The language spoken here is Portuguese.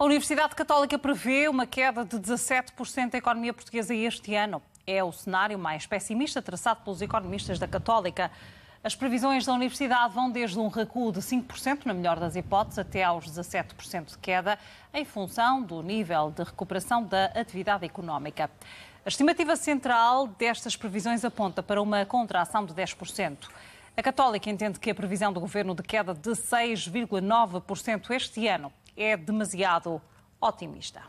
A Universidade Católica prevê uma queda de 17% da economia portuguesa este ano. É o cenário mais pessimista traçado pelos economistas da Católica. As previsões da Universidade vão desde um recuo de 5%, na melhor das hipóteses, até aos 17% de queda, em função do nível de recuperação da atividade económica. A estimativa central destas previsões aponta para uma contração de 10%. A Católica entende que a previsão do governo de queda de 6,9% este ano é demasiado otimista.